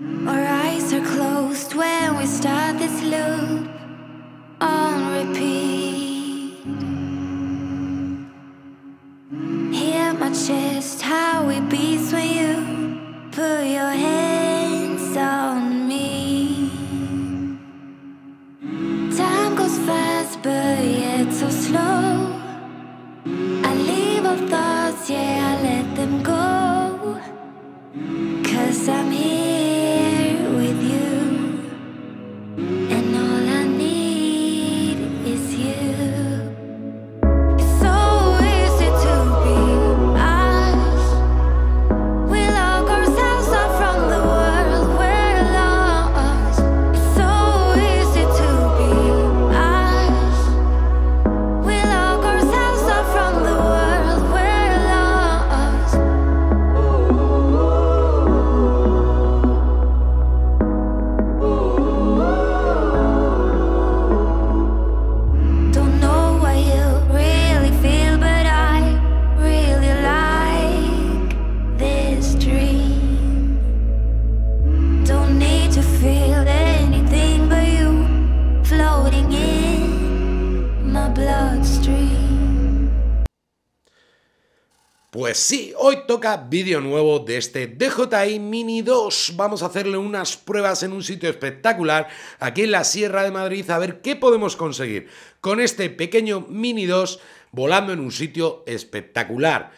Our eyes are closed when we start this loop on repeat. Pues sí, hoy toca vídeo nuevo de este DJI Mini 2. Vamos a hacerle unas pruebas en un sitio espectacular, aquí en la Sierra de Madrid, a ver qué podemos conseguir con este pequeño Mini 2 volando en un sitio espectacular.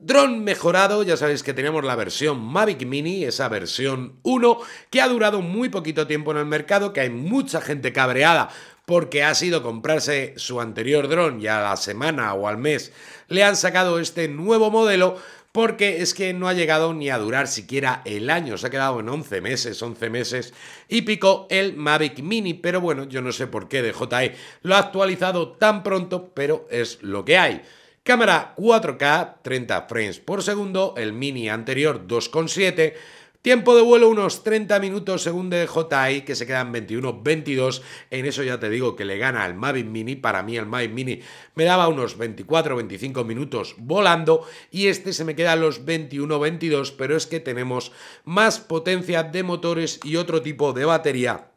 Drone mejorado, ya sabéis que tenemos la versión Mavic Mini, esa versión 1, que ha durado muy poquito tiempo en el mercado, que hay mucha gente cabreada porque ha sido comprarse su anterior dron y a la semana o al mes le han sacado este nuevo modelo porque es que no ha llegado ni a durar siquiera el año, se ha quedado en 11 meses, 11 meses y pico el Mavic Mini, pero bueno, yo no sé por qué DJI e lo ha actualizado tan pronto, pero es lo que hay. Cámara 4K, 30 frames por segundo, el Mini anterior 2,7 Tiempo de vuelo unos 30 minutos según DJI, que se quedan 21-22. En eso ya te digo que le gana al Mavic Mini. Para mí el Mavic Mini me daba unos 24-25 minutos volando y este se me queda a los 21-22, pero es que tenemos más potencia de motores y otro tipo de batería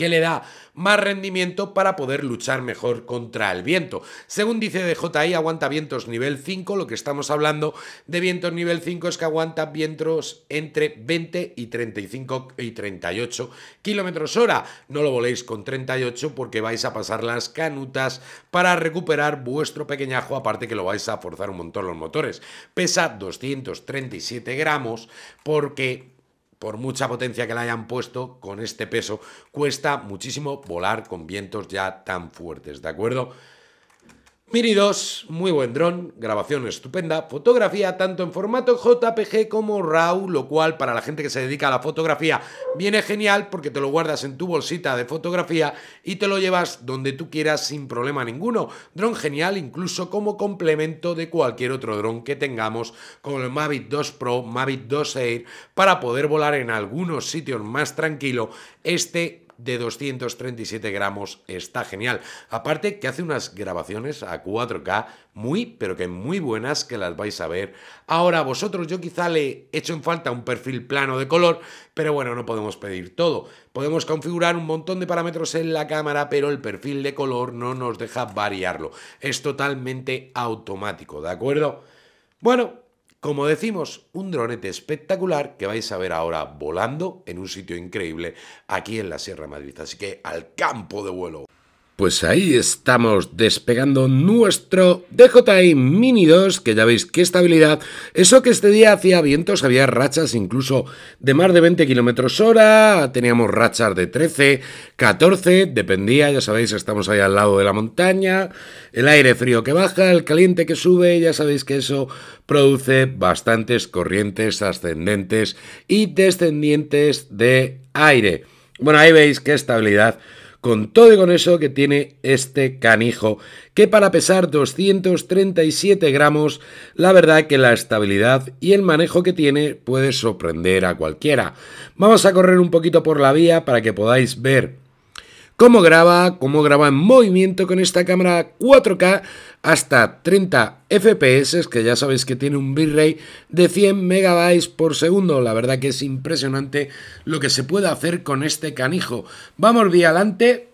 que le da más rendimiento para poder luchar mejor contra el viento. Según dice DJI, aguanta vientos nivel 5, lo que estamos hablando de vientos nivel 5 es que aguanta vientos entre 20 y 35 y 38 kilómetros hora. No lo voléis con 38 porque vais a pasar las canutas para recuperar vuestro pequeñajo, aparte que lo vais a forzar un montón los motores. Pesa 237 gramos porque por mucha potencia que le hayan puesto, con este peso cuesta muchísimo volar con vientos ya tan fuertes, ¿de acuerdo? Miri 2, muy buen dron, grabación estupenda, fotografía tanto en formato JPG como RAW, lo cual para la gente que se dedica a la fotografía viene genial porque te lo guardas en tu bolsita de fotografía y te lo llevas donde tú quieras sin problema ninguno. Dron genial incluso como complemento de cualquier otro dron que tengamos como el Mavic 2 Pro, Mavic 2 Air, para poder volar en algunos sitios más tranquilo este de 237 gramos está genial. Aparte que hace unas grabaciones a 4K muy, pero que muy buenas que las vais a ver. Ahora vosotros yo quizá le hecho en falta un perfil plano de color, pero bueno, no podemos pedir todo. Podemos configurar un montón de parámetros en la cámara, pero el perfil de color no nos deja variarlo. Es totalmente automático, ¿de acuerdo? Bueno, como decimos, un dronete espectacular que vais a ver ahora volando en un sitio increíble aquí en la Sierra Madrid. Así que al campo de vuelo. Pues ahí estamos despegando nuestro DJI Mini 2, que ya veis qué estabilidad. Eso que este día hacía vientos, había rachas incluso de más de 20 kilómetros hora, teníamos rachas de 13, 14, dependía, ya sabéis, estamos ahí al lado de la montaña, el aire frío que baja, el caliente que sube, ya sabéis que eso produce bastantes corrientes ascendentes y descendientes de aire. Bueno, ahí veis qué estabilidad con todo y con eso que tiene este canijo, que para pesar 237 gramos, la verdad que la estabilidad y el manejo que tiene puede sorprender a cualquiera. Vamos a correr un poquito por la vía para que podáis ver cómo graba, cómo graba en movimiento con esta cámara 4K hasta 30 FPS, que ya sabéis que tiene un bitrate de 100 megabytes por segundo. La verdad que es impresionante lo que se puede hacer con este canijo. Vamos bien adelante.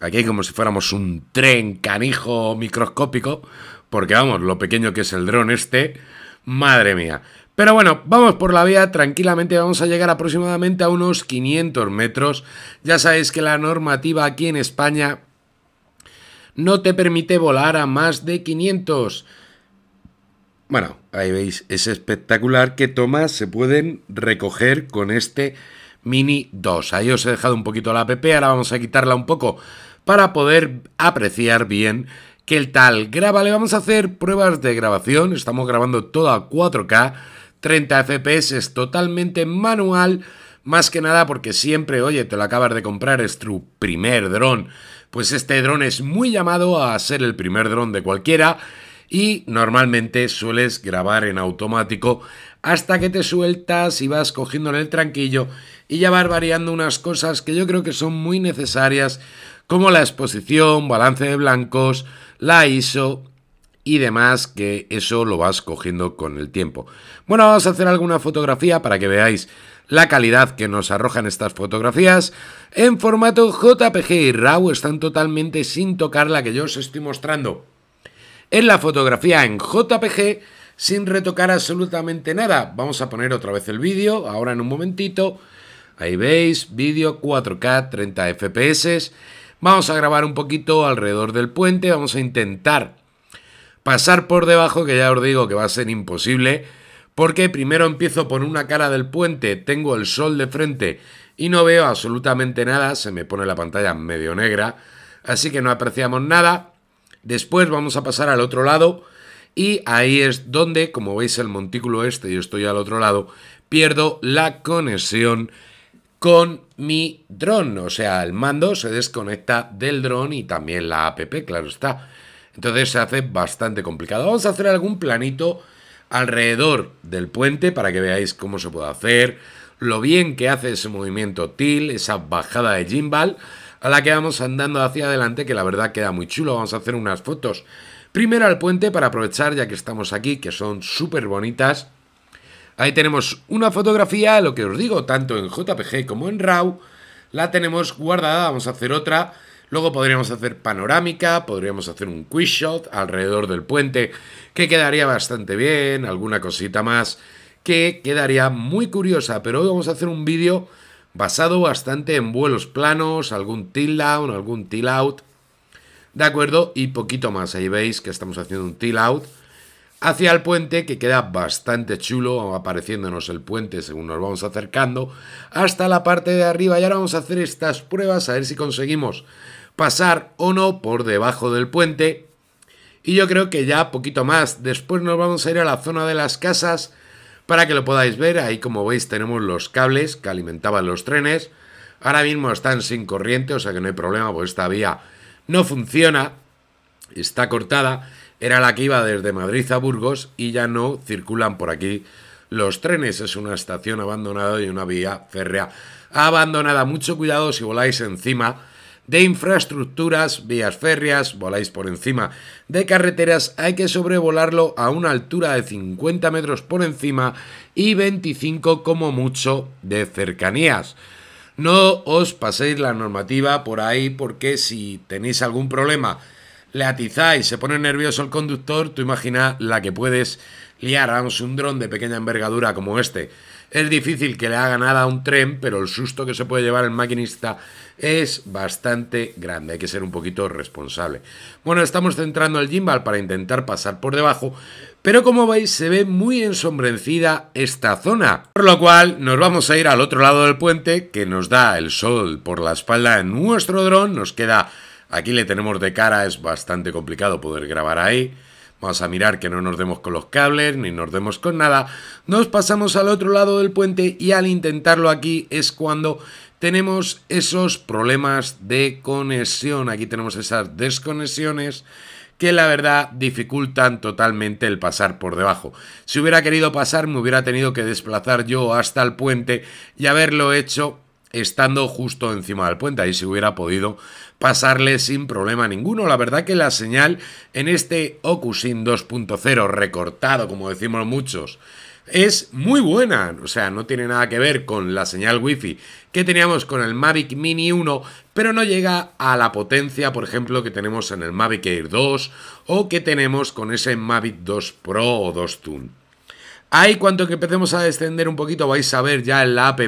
Aquí como si fuéramos un tren canijo microscópico, porque vamos, lo pequeño que es el dron este, madre mía. Pero bueno, vamos por la vía tranquilamente, vamos a llegar aproximadamente a unos 500 metros. Ya sabéis que la normativa aquí en España no te permite volar a más de 500. Bueno, ahí veis, es espectacular que tomas se pueden recoger con este Mini 2. Ahí os he dejado un poquito la app, ahora vamos a quitarla un poco para poder apreciar bien que el tal graba. Le vamos a hacer pruebas de grabación, estamos grabando toda 4K 30 FPS es totalmente manual, más que nada porque siempre, oye, te lo acabas de comprar, es tu primer dron. Pues este dron es muy llamado a ser el primer dron de cualquiera y normalmente sueles grabar en automático hasta que te sueltas y vas cogiendo en el tranquillo y ya vas variando unas cosas que yo creo que son muy necesarias como la exposición, balance de blancos, la ISO, y demás, que eso lo vas cogiendo con el tiempo. Bueno, vamos a hacer alguna fotografía para que veáis la calidad que nos arrojan estas fotografías en formato JPG y RAW están totalmente sin tocar la que yo os estoy mostrando. En la fotografía en JPG sin retocar absolutamente nada. Vamos a poner otra vez el vídeo, ahora en un momentito. Ahí veis, vídeo 4K 30 FPS. Vamos a grabar un poquito alrededor del puente, vamos a intentar Pasar por debajo, que ya os digo que va a ser imposible, porque primero empiezo por una cara del puente, tengo el sol de frente y no veo absolutamente nada, se me pone la pantalla medio negra, así que no apreciamos nada. Después vamos a pasar al otro lado y ahí es donde, como veis el montículo este, yo estoy al otro lado, pierdo la conexión con mi dron, o sea, el mando se desconecta del dron y también la app, claro está. Entonces se hace bastante complicado. Vamos a hacer algún planito alrededor del puente para que veáis cómo se puede hacer, lo bien que hace ese movimiento til, esa bajada de gimbal, a la que vamos andando hacia adelante, que la verdad queda muy chulo. Vamos a hacer unas fotos primero al puente para aprovechar, ya que estamos aquí, que son súper bonitas. Ahí tenemos una fotografía, lo que os digo, tanto en JPG como en RAW. La tenemos guardada, vamos a hacer otra Luego podríamos hacer panorámica, podríamos hacer un quiz shot alrededor del puente, que quedaría bastante bien, alguna cosita más que quedaría muy curiosa, pero hoy vamos a hacer un vídeo basado bastante en vuelos planos, algún till down, algún till out, ¿de acuerdo? Y poquito más, ahí veis que estamos haciendo un till out hacia el puente que queda bastante chulo, apareciéndonos el puente según nos vamos acercando, hasta la parte de arriba y ahora vamos a hacer estas pruebas a ver si conseguimos pasar o no por debajo del puente. Y yo creo que ya poquito más. Después nos vamos a ir a la zona de las casas para que lo podáis ver. Ahí como veis tenemos los cables que alimentaban los trenes. Ahora mismo están sin corriente, o sea que no hay problema, pues esta vía no funciona. Está cortada. Era la que iba desde Madrid a Burgos y ya no circulan por aquí los trenes. Es una estación abandonada y una vía férrea abandonada. Mucho cuidado si voláis encima de infraestructuras, vías férreas, voláis por encima de carreteras, hay que sobrevolarlo a una altura de 50 metros por encima y 25 como mucho de cercanías. No os paséis la normativa por ahí porque si tenéis algún problema, le atizáis, se pone nervioso el conductor, tú imagina la que puedes liar a un dron de pequeña envergadura como este. Es difícil que le haga nada a un tren, pero el susto que se puede llevar el maquinista es bastante grande. Hay que ser un poquito responsable. Bueno, estamos centrando el gimbal para intentar pasar por debajo, pero como veis se ve muy ensombrecida esta zona. Por lo cual nos vamos a ir al otro lado del puente que nos da el sol por la espalda en nuestro dron. Nos queda... Aquí le tenemos de cara, es bastante complicado poder grabar ahí. Vamos a mirar que no nos demos con los cables ni nos demos con nada. Nos pasamos al otro lado del puente y al intentarlo aquí es cuando tenemos esos problemas de conexión. Aquí tenemos esas desconexiones que la verdad dificultan totalmente el pasar por debajo. Si hubiera querido pasar me hubiera tenido que desplazar yo hasta el puente y haberlo hecho estando justo encima del puente. Ahí se hubiera podido pasarle sin problema ninguno. La verdad que la señal en este OcuSin 2.0 recortado, como decimos muchos, es muy buena. O sea, no tiene nada que ver con la señal wifi que teníamos con el Mavic Mini 1, pero no llega a la potencia, por ejemplo, que tenemos en el Mavic Air 2 o que tenemos con ese Mavic 2 Pro o 2 Tune. Ahí cuanto que empecemos a descender un poquito vais a ver ya en la app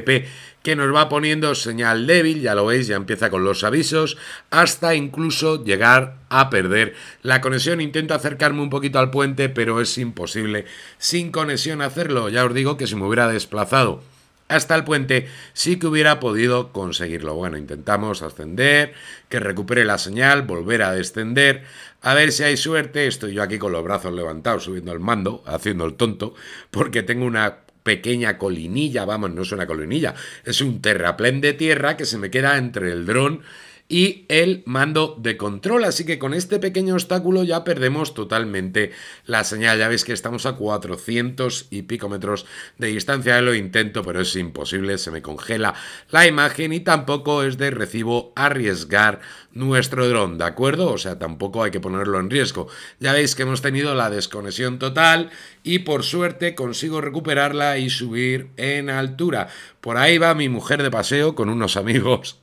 que nos va poniendo señal débil, ya lo veis, ya empieza con los avisos, hasta incluso llegar a perder la conexión. Intento acercarme un poquito al puente, pero es imposible sin conexión hacerlo. Ya os digo que si me hubiera desplazado hasta el puente, sí que hubiera podido conseguirlo. Bueno, intentamos ascender, que recupere la señal, volver a descender, a ver si hay suerte. Estoy yo aquí con los brazos levantados, subiendo el mando, haciendo el tonto, porque tengo una pequeña colinilla, vamos, no es una colinilla, es un terraplén de tierra que se me queda entre el dron y el mando de control. Así que con este pequeño obstáculo ya perdemos totalmente la señal. Ya veis que estamos a 400 y pico metros de distancia. Lo intento, pero es imposible. Se me congela la imagen y tampoco es de recibo arriesgar nuestro dron, ¿de acuerdo? O sea, tampoco hay que ponerlo en riesgo. Ya veis que hemos tenido la desconexión total y por suerte consigo recuperarla y subir en altura. Por ahí va mi mujer de paseo con unos amigos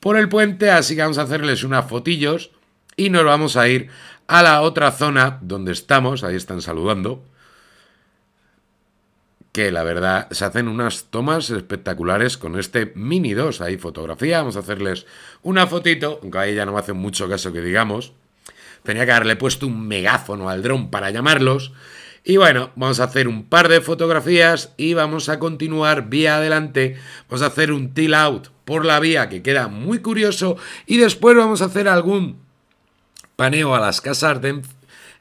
por el puente, así que vamos a hacerles unas fotillos y nos vamos a ir a la otra zona donde estamos, ahí están saludando, que la verdad se hacen unas tomas espectaculares con este Mini 2, ahí fotografía, vamos a hacerles una fotito, aunque ahí ya no me hacen mucho caso que digamos, tenía que haberle puesto un megáfono al dron para llamarlos, y bueno, vamos a hacer un par de fotografías y vamos a continuar vía adelante, vamos a hacer un till out, por la vía, que queda muy curioso. Y después vamos a hacer algún paneo a las casas de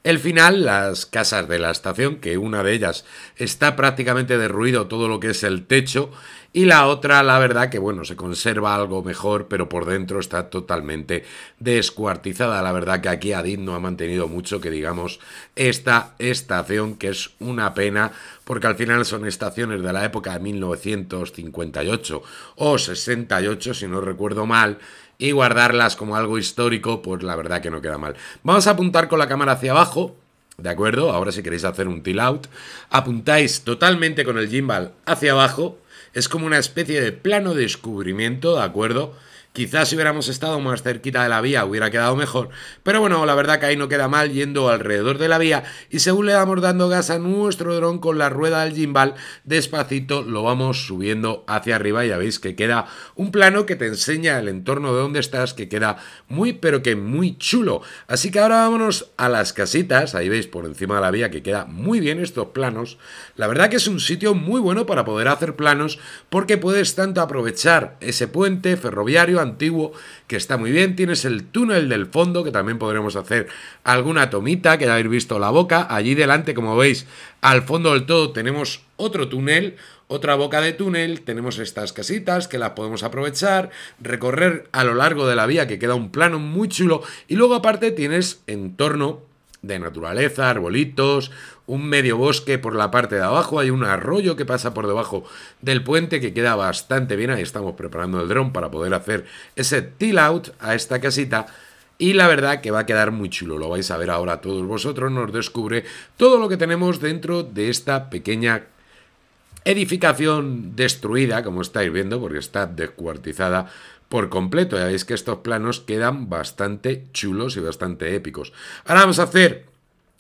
el final, las casas de la estación, que una de ellas está prácticamente derruido todo lo que es el techo, y la otra, la verdad que bueno, se conserva algo mejor, pero por dentro está totalmente descuartizada. La verdad que aquí Adid no ha mantenido mucho que digamos esta estación, que es una pena, porque al final son estaciones de la época de 1958 o 68, si no recuerdo mal, y guardarlas como algo histórico, pues la verdad que no queda mal. Vamos a apuntar con la cámara hacia abajo, ¿de acuerdo? Ahora si queréis hacer un tilt out, apuntáis totalmente con el gimbal hacia abajo, es como una especie de plano de descubrimiento, ¿de acuerdo? Quizás si hubiéramos estado más cerquita de la vía hubiera quedado mejor, pero bueno, la verdad que ahí no queda mal yendo alrededor de la vía y según le vamos dando gas a nuestro dron con la rueda del gimbal, despacito lo vamos subiendo hacia arriba y ya veis que queda un plano que te enseña el entorno de donde estás, que queda muy pero que muy chulo. Así que ahora vámonos a las casitas, ahí veis por encima de la vía que queda muy bien estos planos. La verdad que es un sitio muy bueno para poder hacer planos porque puedes tanto aprovechar ese puente ferroviario antiguo, que está muy bien. Tienes el túnel del fondo, que también podremos hacer alguna tomita, que ya habéis visto la boca. Allí delante, como veis, al fondo del todo tenemos otro túnel, otra boca de túnel, tenemos estas casitas que las podemos aprovechar, recorrer a lo largo de la vía que queda un plano muy chulo y luego aparte tienes entorno de naturaleza, arbolitos, un medio bosque por la parte de abajo, hay un arroyo que pasa por debajo del puente que queda bastante bien, ahí estamos preparando el dron para poder hacer ese till out a esta casita y la verdad que va a quedar muy chulo, lo vais a ver ahora todos vosotros, nos descubre todo lo que tenemos dentro de esta pequeña edificación destruida, como estáis viendo, porque está descuartizada por completo, ya veis que estos planos quedan bastante chulos y bastante épicos. Ahora vamos a hacer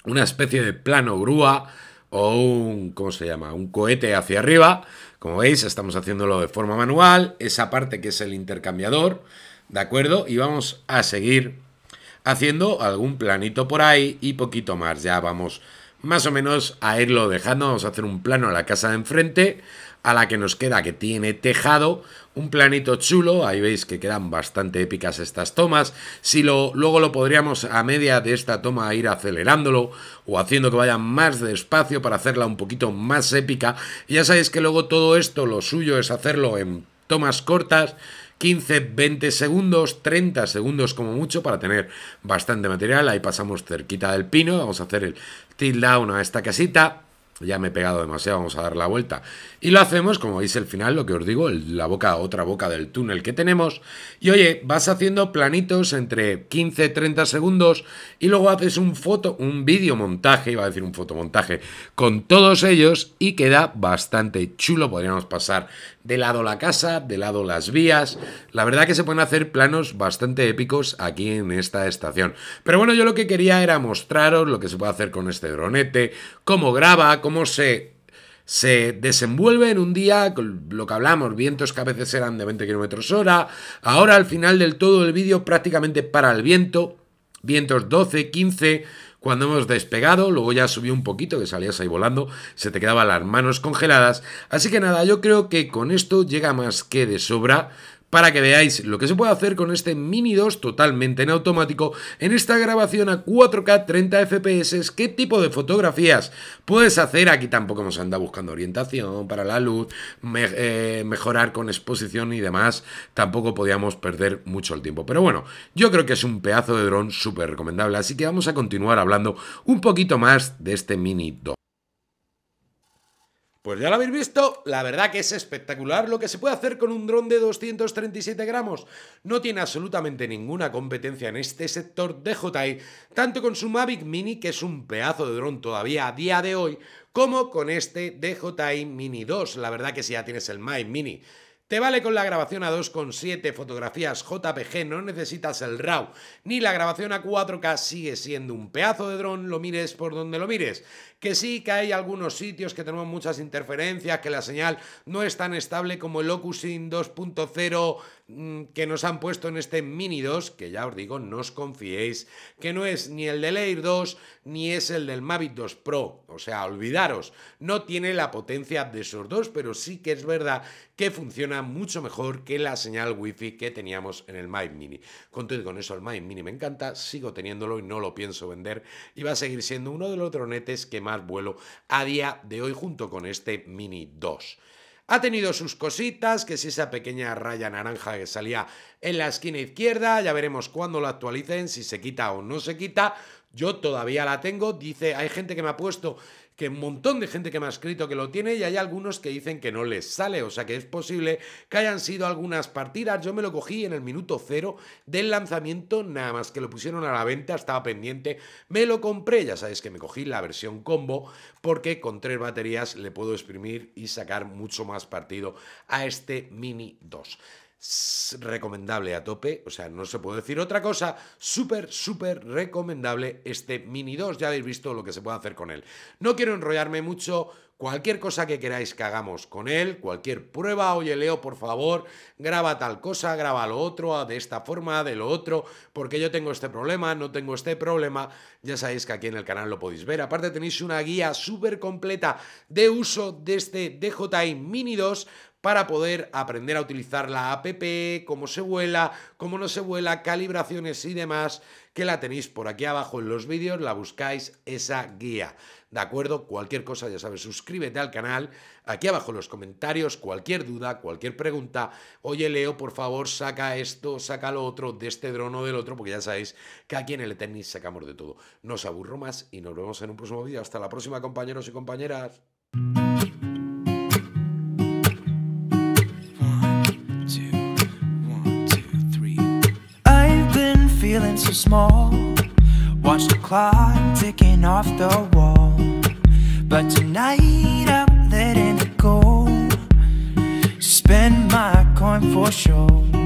una especie de plano grúa o un, ¿cómo se llama? Un cohete hacia arriba. Como veis, estamos haciéndolo de forma manual, esa parte que es el intercambiador, ¿de acuerdo? Y vamos a seguir haciendo algún planito por ahí y poquito más. Ya vamos más o menos a irlo dejando, vamos a hacer un plano a la casa de enfrente a la que nos queda, que tiene tejado, un planito chulo, ahí veis que quedan bastante épicas estas tomas, si lo, luego lo podríamos a media de esta toma ir acelerándolo o haciendo que vaya más despacio para hacerla un poquito más épica, ya sabéis que luego todo esto lo suyo es hacerlo en tomas cortas, 15, 20 segundos, 30 segundos como mucho para tener bastante material, ahí pasamos cerquita del pino, vamos a hacer el tilt down a esta casita, ya me he pegado demasiado, vamos a dar la vuelta. Y lo hacemos, como veis el final, lo que os digo, la boca, otra boca del túnel que tenemos. Y oye, vas haciendo planitos entre 15, 30 segundos y luego haces un foto, un montaje iba a decir un fotomontaje, con todos ellos y queda bastante chulo. Podríamos pasar de lado la casa, de lado las vías. La verdad que se pueden hacer planos bastante épicos aquí en esta estación. Pero bueno, yo lo que quería era mostraros lo que se puede hacer con este dronete, cómo graba, cómo cómo se, se desenvuelve en un día, lo que hablamos, vientos que a veces eran de 20 km hora, ahora al final del todo el vídeo prácticamente para el viento, vientos 12, 15, cuando hemos despegado, luego ya subió un poquito, que salías ahí volando, se te quedaban las manos congeladas. Así que nada, yo creo que con esto llega más que de sobra para que veáis lo que se puede hacer con este Mini 2 totalmente en automático en esta grabación a 4K 30 FPS, qué tipo de fotografías puedes hacer, aquí tampoco nos anda buscando orientación para la luz, eh, mejorar con exposición y demás, tampoco podíamos perder mucho el tiempo, pero bueno, yo creo que es un pedazo de dron súper recomendable, así que vamos a continuar hablando un poquito más de este Mini 2. Pues ya lo habéis visto, la verdad que es espectacular lo que se puede hacer con un dron de 237 gramos. No tiene absolutamente ninguna competencia en este sector de e tanto con su Mavic Mini, que es un pedazo de dron todavía a día de hoy, como con este DJI e Mini 2. La verdad que si ya tienes el Mavic Mini te vale con la grabación a 2,7 fotografías JPG, no necesitas el RAW, ni la grabación a 4K sigue siendo un pedazo de dron, lo mires por donde lo mires que sí que hay algunos sitios que tenemos muchas interferencias, que la señal no es tan estable como el In 2.0 mm, que nos han puesto en este Mini 2, que ya os digo, no os confiéis, que no es ni el del Air 2 ni es el del Mavic 2 Pro, o sea, olvidaros, no tiene la potencia de esos dos, pero sí que es verdad que funciona mucho mejor que la señal wifi que teníamos en el Mavic Mini. Con con eso, el Mavic Mini me encanta, sigo teniéndolo y no lo pienso vender y va a seguir siendo uno de los dronetes que vuelo a día de hoy junto con este Mini 2. Ha tenido sus cositas, que es esa pequeña raya naranja que salía en la esquina izquierda, ya veremos cuándo lo actualicen, si se quita o no se quita. Yo todavía la tengo, dice, hay gente que me ha puesto que un montón de gente que me ha escrito que lo tiene y hay algunos que dicen que no les sale. O sea que es posible que hayan sido algunas partidas. Yo me lo cogí en el minuto cero del lanzamiento, nada más que lo pusieron a la venta, estaba pendiente. Me lo compré, ya sabéis que me cogí la versión combo porque con tres baterías le puedo exprimir y sacar mucho más partido a este Mini 2 recomendable a tope, o sea, no se puede decir otra cosa, súper, súper recomendable este Mini 2, ya habéis visto lo que se puede hacer con él. No quiero enrollarme mucho, cualquier cosa que queráis que hagamos con él, cualquier prueba, oye Leo, por favor, graba tal cosa, graba lo otro, de esta forma, de lo otro, porque yo tengo este problema, no tengo este problema, ya sabéis que aquí en el canal lo podéis ver. Aparte tenéis una guía súper completa de uso de este DJI Mini 2 para poder aprender a utilizar la app, cómo se vuela, cómo no se vuela, calibraciones y demás, que la tenéis por aquí abajo en los vídeos, la buscáis esa guía. ¿De acuerdo? Cualquier cosa, ya sabes, suscríbete al canal. Aquí abajo en los comentarios, cualquier duda, cualquier pregunta. Oye, Leo, por favor, saca esto, saca lo otro, de este dron o del otro, porque ya sabéis que aquí en el tenis sacamos de todo. No os aburro más y nos vemos en un próximo vídeo. Hasta la próxima, compañeros y compañeras. so small Watch the clock ticking off the wall But tonight I'm letting it go Spend my coin for sure